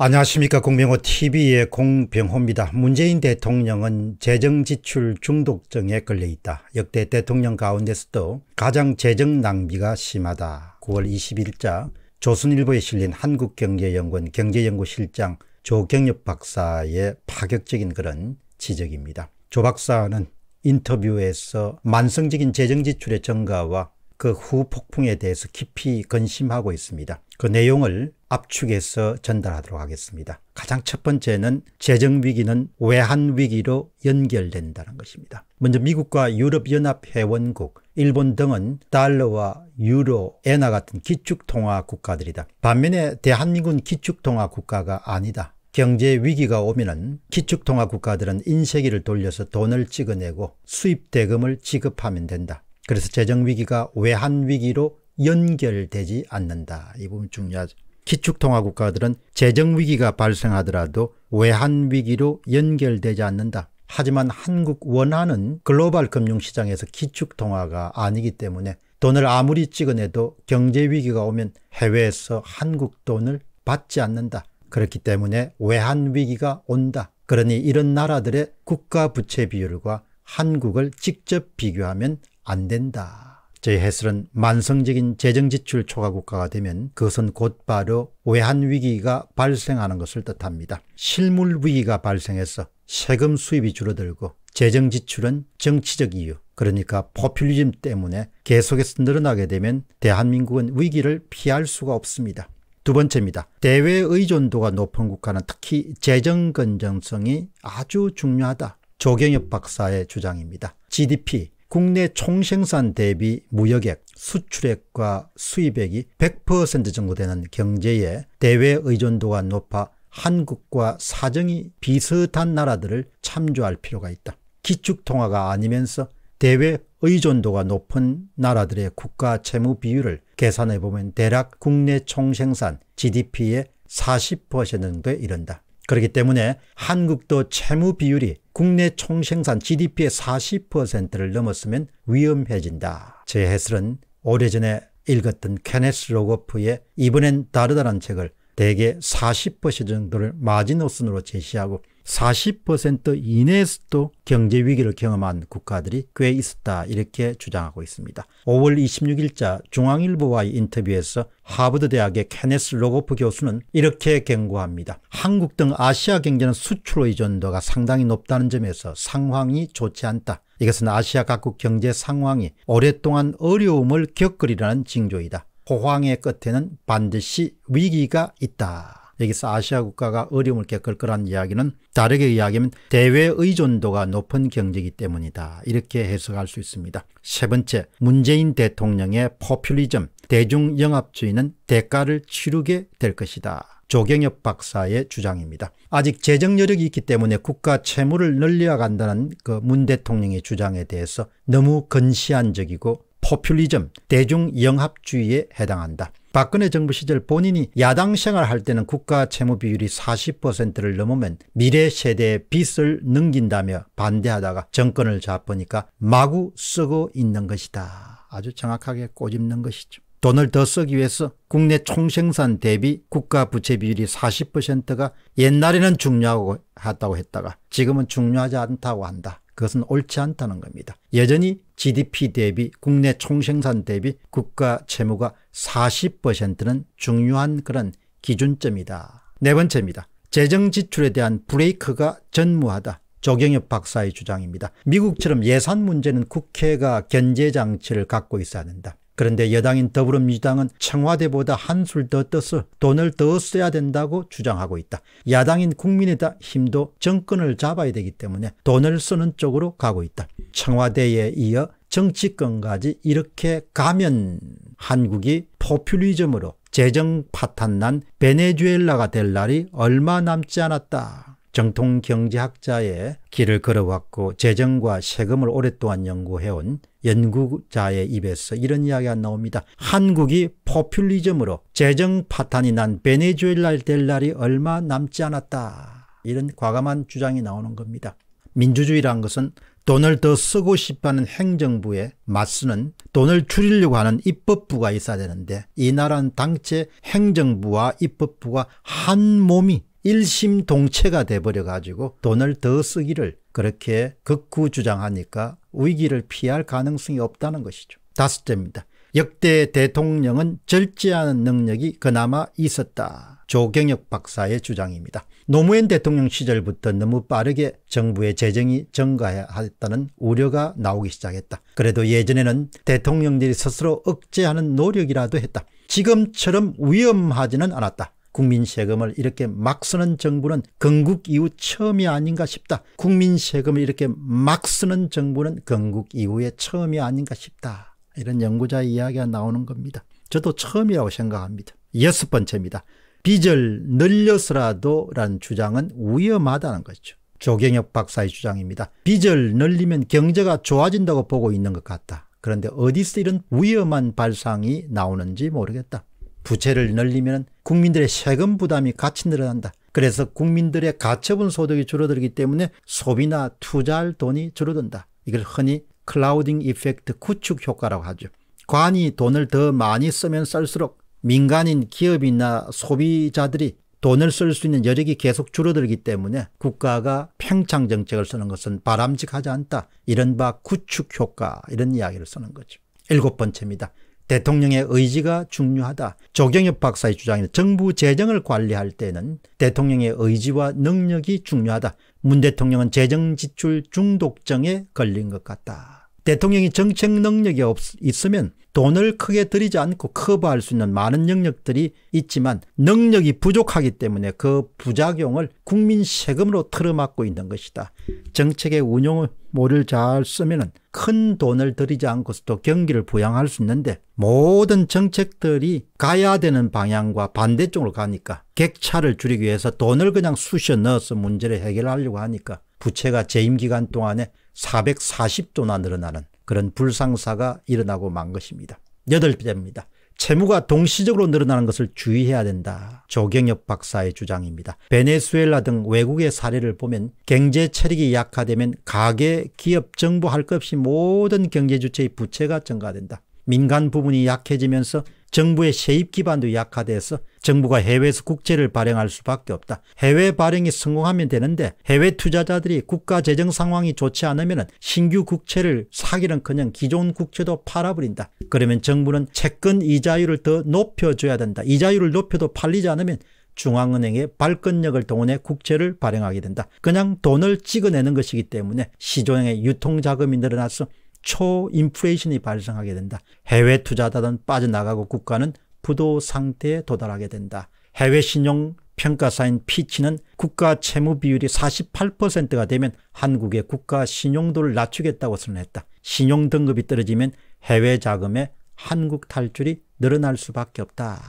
안녕하십니까 공병호TV의 공병호입니다. 문재인 대통령은 재정지출 중독증에 걸려있다. 역대 대통령 가운데서도 가장 재정 낭비가 심하다. 9월 20일자 조선일보에 실린 한국경제연구원 경제연구실장 조경엽 박사의 파격적인 그런 지적입니다. 조 박사는 인터뷰에서 만성적인 재정지출의 증가와 그 후폭풍에 대해서 깊이 근심하고 있습니다. 그 내용을 압축해서 전달하도록 하겠습니다. 가장 첫 번째는 재정위기는 외환위기로 연결된다는 것입니다. 먼저 미국과 유럽연합회원국, 일본 등은 달러와 유로, 엔화 같은 기축통화 국가들이다. 반면에 대한민국은 기축통화 국가가 아니다. 경제 위기가 오면 기축통화 국가들은 인쇄기를 돌려서 돈을 찍어내고 수입 대금을 지급하면 된다. 그래서 재정위기가 외환위기로 연결되지 않는다. 이 부분 중요하죠. 기축통화국가들은 재정위기가 발생하더라도 외환위기로 연결되지 않는다. 하지만 한국 원화는 글로벌 금융시장에서 기축통화가 아니기 때문에 돈을 아무리 찍어내도 경제위기가 오면 해외에서 한국 돈을 받지 않는다. 그렇기 때문에 외환위기가 온다. 그러니 이런 나라들의 국가부채 비율과 한국을 직접 비교하면 안 된다. 저희 해설은 만성적인 재정지출 초과국가가 되면 그것은 곧바로 외환위기가 발생하는 것을 뜻합니다. 실물위기가 발생해서 세금 수입이 줄어들고 재정지출은 정치적 이유 그러니까 포퓰리즘 때문에 계속해서 늘어나게 되면 대한민국은 위기를 피할 수가 없습니다. 두 번째입니다. 대외 의존도가 높은 국가는 특히 재정 건전성이 아주 중요하다. 조경엽 박사의 주장입니다. GDP 국내 총생산 대비 무역액, 수출액과 수입액이 100% 정도 되는 경제에 대외 의존도가 높아 한국과 사정이 비슷한 나라들을 참조할 필요가 있다. 기축통화가 아니면서 대외 의존도가 높은 나라들의 국가 채무 비율을 계산해 보면 대략 국내 총생산 GDP의 40%에 이른다. 그렇기 때문에 한국도 채무 비율이 국내 총생산 GDP의 40%를 넘었으면 위험해진다. 제 해설은 오래전에 읽었던 케네스 로거프의 이번엔 다르다란 책을 대개 40% 정도를 마지노선으로 제시하고 40% 이내에서도 경제 위기를 경험한 국가들이 꽤 있었다 이렇게 주장하고 있습니다. 5월 26일자 중앙일보와의 인터뷰에서 하버드대학의 케네스 로고프 교수는 이렇게 경고합니다. 한국 등 아시아 경제는 수출 의존도가 상당히 높다는 점에서 상황이 좋지 않다. 이것은 아시아 각국 경제 상황이 오랫동안 어려움을 겪으리라는 징조이다. 호황의 끝에는 반드시 위기가 있다. 여기서 아시아 국가가 어려움을 겪을 거란 이야기는 다르게 이야기하면 대외 의존도가 높은 경제이기 때문이다. 이렇게 해석할 수 있습니다. 세 번째, 문재인 대통령의 포퓰리즘, 대중영합주의는 대가를 치르게 될 것이다. 조경엽 박사의 주장입니다. 아직 재정 여력이 있기 때문에 국가 채무를 늘려간다는 그 문 대통령의 주장에 대해서 너무 근시안적이고 포퓰리즘, 대중영합주의에 해당한다. 박근혜 정부 시절 본인이 야당 생활할 때는 국가 채무 비율이 40%를 넘으면 미래 세대의 빚을 넘긴다며 반대하다가 정권을 잡으니까 마구 쓰고 있는 것이다. 아주 정확하게 꼬집는 것이죠. 돈을 더 쓰기 위해서 국내 총생산 대비 국가 부채 비율이 40%가 옛날에는 중요하다고 했다가 지금은 중요하지 않다고 한다. 그것은 옳지 않다는 겁니다. 여전히 GDP 대비 국내 총생산 대비 국가 채무가 40%는 중요한 그런 기준점이다. 네 번째입니다. 재정 지출에 대한 브레이크가 전무하다. 조경엽 박사의 주장입니다. 미국처럼 예산 문제는 국회가 견제 장치를 갖고 있어야 된다 그런데 여당인 더불어민주당은 청와대보다 한술 더 떠서 돈을 더 써야 된다고 주장하고 있다. 야당인 국민의당 힘도 정권을 잡아야 되기 때문에 돈을 쓰는 쪽으로 가고 있다. 청와대에 이어 정치권까지 이렇게 가면 한국이 포퓰리즘으로 재정 파탄난 베네수엘라가 될 날이 얼마 남지 않았다. 정통 경제학자의 길을 걸어왔고 재정과 세금을 오랫동안 연구해온 연구자의 입에서 이런 이야기가 나옵니다. 한국이 포퓰리즘으로 재정 파탄이 난 베네수엘라 될 날이 얼마 남지 않았다. 이런 과감한 주장이 나오는 겁니다. 민주주의란 것은 돈을 더 쓰고 싶어하는 행정부에 맞서는 돈을 줄이려고 하는 입법부가 있어야 되는데 이 나라는 당체 행정부와 입법부가 한 몸이 일심동체가 돼버려 가지고 돈을 더 쓰기를 그렇게 극구 주장하니까 위기를 피할 가능성이 없다는 것이죠. 다섯째입니다. 역대 대통령은 절제하는 능력이 그나마 있었다. 조경혁 박사의 주장입니다. 노무현 대통령 시절부터 너무 빠르게 정부의 재정이 증가했다는 우려가 나오기 시작했다. 그래도 예전에는 대통령들이 스스로 억제하는 노력이라도 했다. 지금처럼 위험하지는 않았다. 국민 세금을 이렇게 막 쓰는 정부는 건국 이후 처음이 아닌가 싶다. 국민 세금을 이렇게 막 쓰는 정부는 건국 이후에 처음이 아닌가 싶다. 이런 연구자의 이야기가 나오는 겁니다. 저도 처음이라고 생각합니다. 여섯 번째입니다. 빚을 늘려서라도라는 주장은 위험하다는 거죠. 조경혁 박사의 주장입니다. 빚을 늘리면 경제가 좋아진다고 보고 있는 것 같다. 그런데 어디서 이런 위험한 발상이 나오는지 모르겠다. 부채를 늘리면 국민들의 세금 부담이 같이 늘어난다. 그래서 국민들의 가처분 소득이 줄어들기 때문에 소비나 투자할 돈이 줄어든다. 이걸 흔히 클라우딩 이펙트 구축 효과라고 하죠. 관이 돈을 더 많이 쓰면 쓸수록 민간인 기업이나 소비자들이 돈을 쓸 수 있는 여력이 계속 줄어들기 때문에 국가가 팽창 정책을 쓰는 것은 바람직하지 않다. 이른바 구축 효과 이런 이야기를 쓰는 거죠. 일곱 번째입니다. 대통령의 의지가 중요하다. 조경엽 박사의 주장에는 정부 재정을 관리할 때는 대통령의 의지와 능력이 중요하다. 문 대통령은 재정 지출 중독증에 걸린 것 같다. 대통령이 정책 능력이 없, 있으면 돈을 크게 들이지 않고 커버할 수 있는 많은 영역들이 있지만 능력이 부족하기 때문에 그 부작용을 국민 세금으로 틀어막고 있는 것이다. 정책의 운용을 모를 잘 쓰면 큰 돈을 들이지 않고서도 경기를 부양할 수 있는데 모든 정책들이 가야 되는 방향과 반대쪽으로 가니까 객차를 줄이기 위해서 돈을 그냥 쑤셔 넣어서 문제를 해결하려고 하니까 부채가 재임 기간 동안에 440조나 늘어나는 그런 불상사가 일어나고 만 것입니다. 여덟 번째입니다. 채무가 동시적으로 늘어나는 것을 주의해야 된다. 조경엽 박사의 주장입니다. 베네수엘라 등 외국의 사례를 보면 경제 체력이 약화되면 가계, 기업, 정부 할 것 없이 모든 경제 주체의 부채가 증가된다. 민간 부분이 약해지면서 정부의 세입 기반도 약화돼서 정부가 해외에서 국채를 발행할 수밖에 없다. 해외 발행이 성공하면 되는데 해외 투자자들이 국가 재정 상황이 좋지 않으면 신규 국채를 사기는 그냥 기존 국채도 팔아버린다. 그러면 정부는 채권 이자율을 더 높여줘야 된다. 이자율을 높여도 팔리지 않으면 중앙은행의 발권력을 동원해 국채를 발행하게 된다. 그냥 돈을 찍어내는 것이기 때문에 시조행의 유통자금이 늘어났어 초인플레이션이 발생하게 된다. 해외 투자자들은 빠져나가고 국가는 부도 상태에 도달하게 된다. 해외 신용 평가사인 피치는 국가 채무 비율이 48%가 되면 한국의 국가 신용도를 낮추겠다고 선언했다. 신용 등급이 떨어지면 해외 자금의 한국 탈출이 늘어날 수밖에 없다.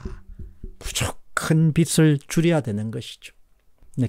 무조건 빚을 줄여야 되는 것이죠.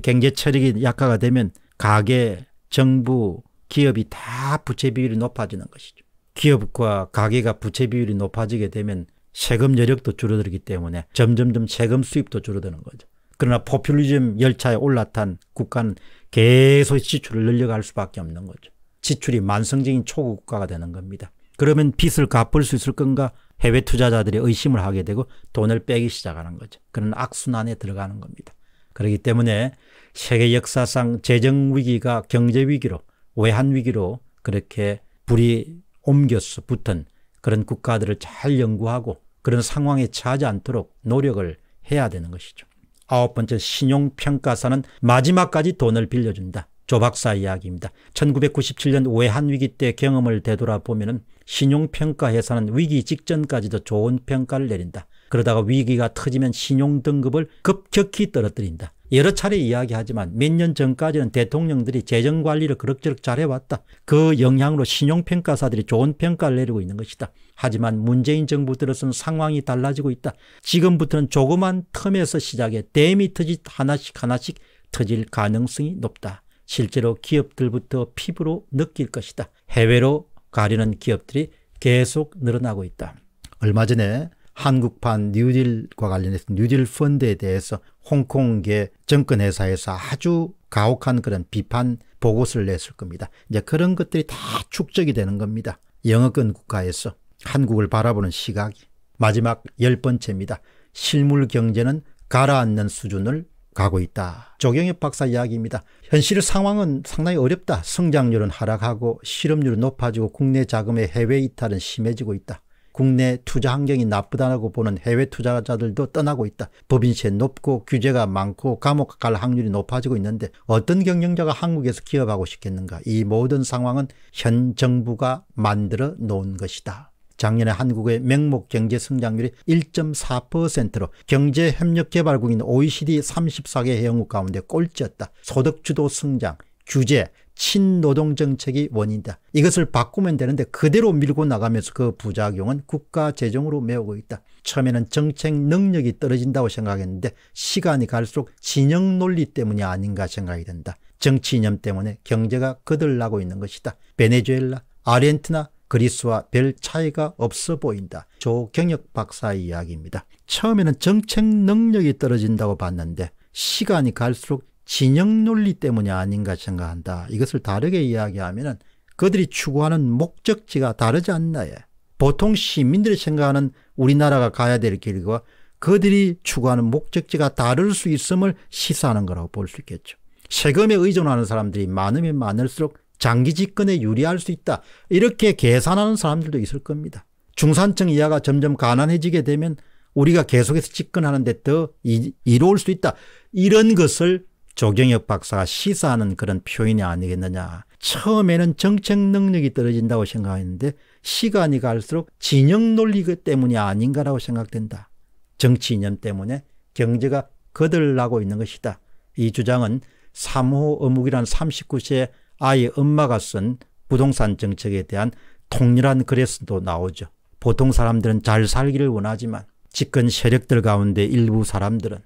경제 체력이 약화가 되면 가계, 정부, 기업이 다 부채 비율이 높아지는 것이죠. 기업과 가게가 부채 비율이 높아지게 되면 세금 여력도 줄어들기 때문에 점점점 세금 수입도 줄어드는 거죠. 그러나 포퓰리즘 열차에 올라탄 국가는 계속 지출을 늘려갈 수밖에 없는 거죠. 지출이 만성적인 초국가가 되는 겁니다. 그러면 빚을 갚을 수 있을 건가 해외 투자자들이 의심을 하게 되고 돈을 빼기 시작하는 거죠. 그런 악순환에 들어가는 겁니다. 그렇기 때문에 세계 역사상 재정위기가 경제위기로 외환 위기로 그렇게 불이 옮겨서 붙은 그런 국가들을 잘 연구하고 그런 상황에 처하지 않도록 노력을 해야 되는 것이죠. 아홉 번째 신용평가사는 마지막까지 돈을 빌려준다. 조박사 이야기입니다. 1997년 외환위기 때 경험을 되돌아보면 신용평가 회사는 위기 직전까지도 좋은 평가를 내린다. 그러다가 위기가 터지면 신용등급을 급격히 떨어뜨린다. 여러 차례 이야기하지만 몇 년 전까지는 대통령들이 재정관리를 그럭저럭 잘해왔다. 그 영향으로 신용평가사들이 좋은 평가를 내리고 있는 것이다. 하지만 문재인 정부 들어서 상황이 달라지고 있다. 지금부터는 조그만 틈에서 시작해 댐이 터짓 하나씩 하나씩 터질 가능성이 높다. 실제로 기업들부터 피부로 느낄 것이다. 해외로 가려는 기업들이 계속 늘어나고 있다. 얼마 전에 한국판 뉴딜과 관련해서 뉴딜 펀드에 대해서 홍콩계 정권회사에서 아주 가혹한 그런 비판 보고서를 냈을 겁니다. 이제 그런 것들이 다 축적이 되는 겁니다. 영어권 국가에서 한국을 바라보는 시각이. 마지막 열 번째입니다. 실물 경제는 가라앉는 수준을 가고 있다. 조경엽 박사 이야기입니다. 현실 상황은 상당히 어렵다. 성장률은 하락하고 실업률은 높아지고 국내 자금의 해외 이탈은 심해지고 있다. 국내 투자 환경이 나쁘다고 보는 해외 투자자들도 떠나고 있다. 법인세 높고 규제가 많고 감옥 갈 확률이 높아지고 있는데 어떤 경영자가 한국에서 기업하고 싶겠는가. 이 모든 상황은 현 정부가 만들어 놓은 것이다. 작년에 한국의 명목 경제 성장률이 1.4%로 경제협력개발국인 OECD 34개 회원국 가운데 꼴찌였다. 소득주도 성장, 규제, 친노동 정책이 원인이다. 이것을 바꾸면 되는데 그대로 밀고 나가면서 그 부작용은 국가 재정으로 메우고 있다. 처음에는 정책 능력이 떨어진다고 생각했는데 시간이 갈수록 진영 논리 때문이 아닌가 생각이 된다. 정치 이념 때문에 경제가 거들나고 있는 것이다. 베네수엘라, 아르헨티나, 그리스와 별 차이가 없어 보인다. 조경혁 박사의 이야기입니다. 처음에는 정책 능력이 떨어진다고 봤는데 시간이 갈수록 진영 논리 때문이 아닌가 생각한다. 이것을 다르게 이야기하면은 그들이 추구하는 목적지가 다르지 않나요? 보통 시민들이 생각하는 우리나라가 가야 될 길과 그들이 추구하는 목적지가 다를 수 있음을 시사하는 거라고 볼 수 있겠죠. 세금에 의존하는 사람들이 많으면 많을수록 장기 집권에 유리할 수 있다. 이렇게 계산하는 사람들도 있을 겁니다. 중산층 이하가 점점 가난해지게 되면 우리가 계속해서 집권하는 데 더 이로울 수 있다. 이런 것을 조경혁 박사가 시사하는 그런 표현이 아니겠느냐. 처음에는 정책 능력이 떨어진다고 생각했는데 시간이 갈수록 진영 논리 때문이 아닌가라고 생각된다. 정치 이념 때문에 경제가 거들나고 있는 것이다. 이 주장은 3호 어묵이란 39세 아이 엄마가 쓴 부동산 정책에 대한 통렬한 글에서도 나오죠. 보통 사람들은 잘 살기를 원하지만 집권 세력들 가운데 일부 사람들은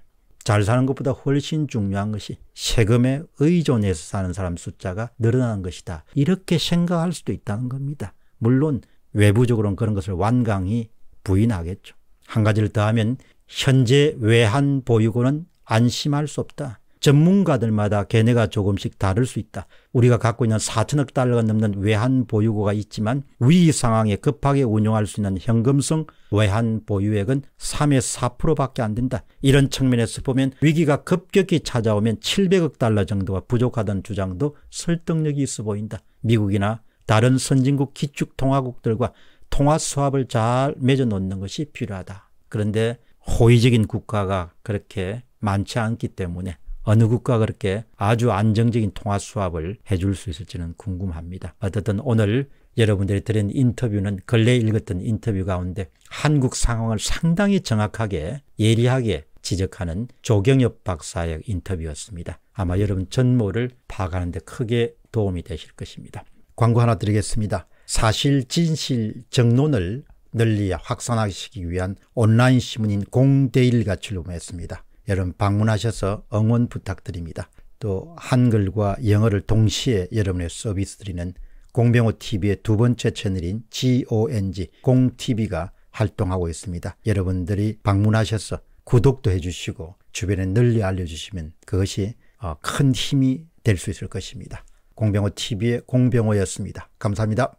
잘 사는 것보다 훨씬 중요한 것이 세금에 의존해서 사는 사람 숫자가 늘어나는 것이다. 이렇게 생각할 수도 있다는 겁니다. 물론 외부적으로는 그런 것을 완강히 부인하겠죠. 한 가지를 더하면 현재 외환 보유고는 안심할 수 없다. 전문가들마다 걔네가 조금씩 다를 수 있다. 우리가 갖고 있는 4천억 달러가 넘는 외환 보유고가 있지만 위 상황에 급하게 운용할 수 있는 현금성 외환 보유액은 3에 4%밖에 안 된다. 이런 측면에서 보면 위기가 급격히 찾아오면 700억 달러 정도가 부족하다는 주장도 설득력이 있어 보인다. 미국이나 다른 선진국 기축통화국들과 통화 수합을 잘 맺어놓는 것이 필요하다. 그런데 호의적인 국가가 그렇게 많지 않기 때문에 어느 국가 그렇게 아주 안정적인 통화 수합을 해줄 수 있을지는 궁금합니다. 어쨌든 오늘 여러분들이 들은 인터뷰는 근래 읽었던 인터뷰 가운데 한국 상황을 상당히 정확하게 예리하게 지적하는 조경엽 박사의 인터뷰였습니다. 아마 여러분 전모를 파악하는 데 크게 도움이 되실 것입니다. 광고 하나 드리겠습니다. 사실, 진실, 정론을 널리 확산하시기 위한 온라인 신문인 공대일가 출범했습니다. 여러분 방문하셔서 응원 부탁드립니다. 또 한글과 영어를 동시에 여러분의 서비스 드리는 공병호TV의 두 번째 채널인 GONG 공TV가 활동하고 있습니다. 여러분들이 방문하셔서 구독도 해주시고 주변에 널리 알려주시면 그것이 어, 큰 힘이 될 수 있을 것입니다. 공병호TV의 공병호였습니다. 감사합니다.